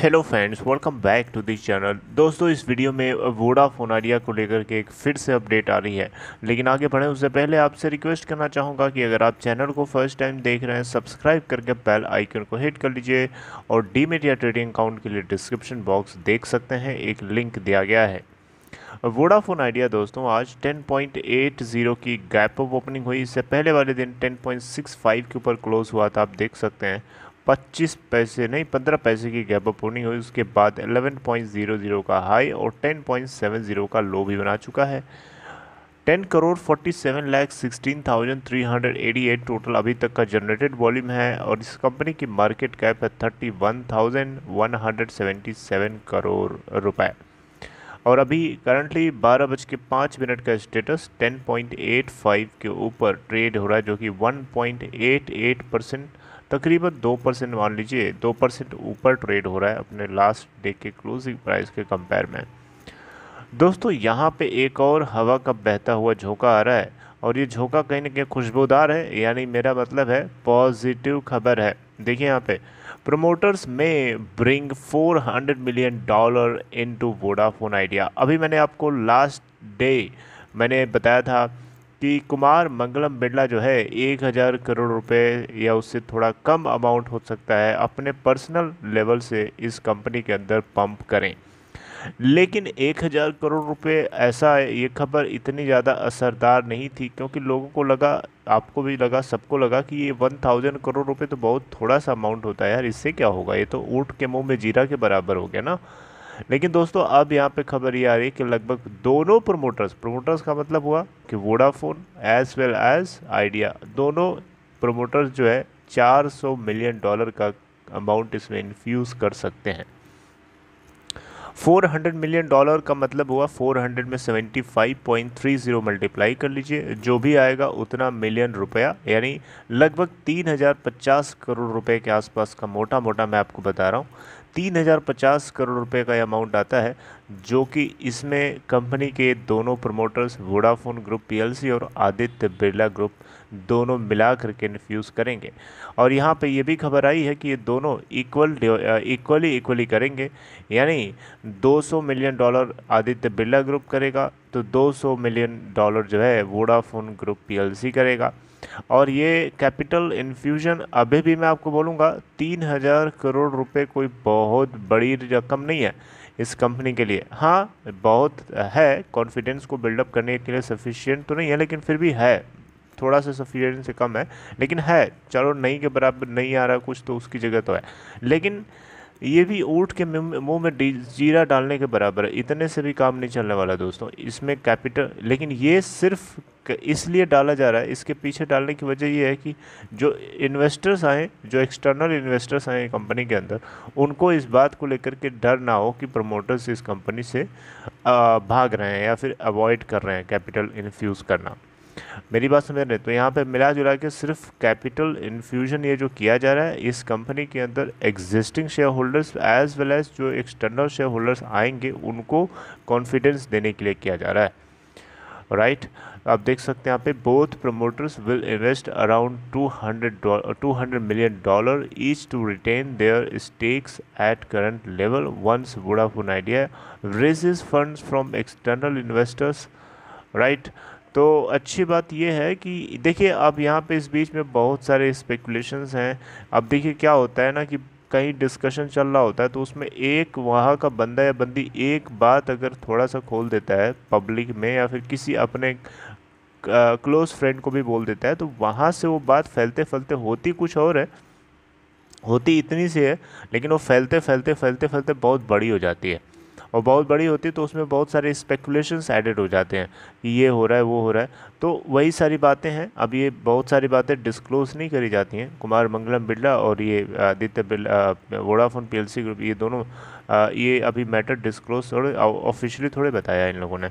Hello friends welcome back to this channel दोस्तों इस video में वोडाफोन आइडिया को लेकर के एक फिर से अपडेट आ रही है लेकिन आगे बढ़ें उससे पहले आपसे रिक्वेस्ट करना चाहूँगा कि अगर आप चैनल को फर्स्ट टाइम देख रहे हैं सब्सक्राइब करके बेल आइकन को हिट कर लीजिए और डी या ट्रेडिंग अकाउंट के लिए डिस्क्रिप्शन बॉक्स देख सकते हैं एक लिंक दिया गया है वोडाफोन आइडिया दोस्तों आज 10.80 की गैप अप ओपनिंग हुई इससे पहले वाले दिन 10.65 के ऊपर क्लोज़ हुआ था आप देख सकते हैं पच्चीस पैसे नहीं पंद्रह पैसे की गैप अप होनी हुई उसके बाद एलेवन पॉइंट जीरो जीरो का हाई और टेन पॉइंट सेवन जीरो का लो भी बना चुका है ten crore forty seven lakh sixteen thousand three hundred eighty eight total अभी तक का जनरेटेड वॉल्यूम है और इस कंपनी की मार्केट कैप है thirty one thousand one hundred seventy seven crore रुपए और अभी करंटली बारह बज के पाँच मिनट का status ten point eight five के ऊपर ट्रेड हो रहा है जो कि one point eight eight percent तकरीबन दो परसेंट मान लीजिए दो परसेंट ऊपर ट्रेड हो रहा है अपने लास्ट डे के क्लोजिंग प्राइस के कंपेयर में दोस्तों यहाँ पे एक और हवा का बहता हुआ झोंका आ रहा है और ये झोंका कहीं ना कहीं खुशबूदार है यानी मेरा मतलब है पॉजिटिव खबर है देखिए यहाँ पे प्रमोटर्स में bring 400 million dollar into Vodafone Idea अभी मैंने आपको लास्ट डे मैंने बताया था कि कुमार मंगलम बिरला जो है एक हज़ार करोड़ रुपए या उससे थोड़ा कम अमाउंट हो सकता है अपने पर्सनल लेवल से इस कंपनी के अंदर पंप करें लेकिन एक हज़ार करोड़ रुपए ऐसा ये खबर इतनी ज़्यादा असरदार नहीं थी क्योंकि लोगों को लगा आपको भी लगा सबको लगा कि ये वन थाउजेंड करोड़ रुपए तो बहुत थोड़ा सा अमाउंट होता है यार इससे क्या होगा ये तो ऊँट के मुंह में जीरा के बराबर हो गया ना लेकिन दोस्तों अब यहाँ पे खबर ये आ रही है कि लगभग दोनों प्रोमोटर्स प्रोमोटर्स का मतलब हुआ कि Vodafone as well as Idea दोनों प्रोमोटर्स जो है 400 मिलियन डॉलर का अमाउंट इसमें इन्फ्यूज़ कर सकते हैं 400 मिलियन डॉलर का मतलब हुआ 400 में 75.30 मल्टीप्लाई कर लीजिए जो भी आएगा उतना मिलियन रुपया यानी लगभग 3050 करोड़ रुपए के आसपास का मोटा मोटा मैं आपको बता रहा हूँ तीन हज़ार पचास करोड़ रुपए का अमाउंट आता है जो कि इसमें कंपनी के दोनों प्रमोटर्स वोडाफोन ग्रुप पीएलसी और आदित्य बिरला ग्रुप दोनों मिला करके इन्फ्यूज़ करेंगे और यहाँ पे ये भी खबर आई है कि ये दोनों इक्वल इक्वली इक्वली करेंगे यानी 200 million dollar Aditya Birla group करेगा तो 200 मिलियन डॉलर जो है वोडाफोन ग्रुप पीएलसी करेगा और ये कैपिटल इन्फ्यूज़न अभी भी मैं आपको बोलूँगा तीन हज़ार करोड़ रुपए कोई बहुत बड़ी रकम नहीं है इस कंपनी के लिए हाँ बहुत है कॉन्फिडेंस को बिल्डअप करने के लिए सफिशियंट तो नहीं है लेकिन फिर भी है थोड़ा सा सफिशियंट से कम है लेकिन है चलो नहीं के बराबर नहीं आ रहा कुछ तो उसकी जगह तो है लेकिन ये भी ऊँट के मुंह में जीरा डालने के बराबर है इतने से भी काम नहीं चलने वाला दोस्तों इसमें कैपिटल लेकिन ये सिर्फ इसलिए डाला जा रहा है इसके पीछे डालने की वजह यह है कि जो इन्वेस्टर्स आए जो एक्सटर्नल इन्वेस्टर्स आए कंपनी के अंदर उनको इस बात को लेकर के डर ना हो कि प्रमोटर्स इस कंपनी से भाग रहे हैं या फिर अवॉइड कर रहे हैं कैपिटल इन्फ्यूज़ करना मेरी बात समझ रहे तो यहाँ पे मिला जुला के सिर्फ कैपिटल इन्फ्यूजन ये जो किया जा रहा है इस कंपनी के अंदर existing share holders as well as जो एक्सटर्नल शेयर होल्डर्स आएंगे उनको कॉन्फिडेंस देने के लिए किया जा रहा है राइट right? आप देख सकते हैं यहाँ पे both promoters will invest around two hundred two hundred million dollar each to retain their stakes at current level once Vodafone Idea raises funds from external investors right तो अच्छी बात यह है कि देखिए अब यहाँ पे इस बीच में बहुत सारे स्पेकुलेशंस हैं अब देखिए क्या होता है ना कि कहीं डिस्कशन चल रहा होता है तो उसमें एक वहाँ का बंदा या बंदी एक बात अगर थोड़ा सा खोल देता है पब्लिक में या फिर किसी अपने क्लोज़ फ्रेंड को भी बोल देता है तो वहाँ से वो बात फैलते फैलते होती कुछ और है होती इतनी सी है लेकिन वो फैलते फैलते फैलते फैलते बहुत बड़ी हो जाती है और बहुत बड़ी होती है तो उसमें बहुत सारे स्पेकुलेशन एडेड हो जाते हैं कि ये हो रहा है वो हो रहा है तो वही सारी बातें हैं अब ये बहुत सारी बातें डिस्क्लोज़ नहीं करी जाती हैं कुमार मंगलम बिरला और ये Aditya Birla Vodafone P group ये दोनों ये अभी मैटर डिस्क्लोज थोड़े ऑफिशियली थोड़े बताया इन लोगों ने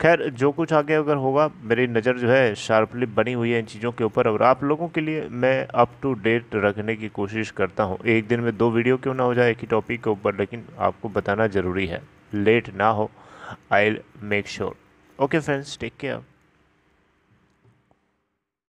खैर जो कुछ आगे अगर होगा मेरी नज़र जो है शार्पली बनी हुई है इन चीज़ों के ऊपर और आप लोगों के लिए मैं अप टू डेट रखने की कोशिश करता हूँ एक दिन में दो वीडियो क्यों ना हो जाए एक ही टॉपिक के ऊपर लेकिन आपको बताना ज़रूरी है लेट ना हो I make sure okay friends take care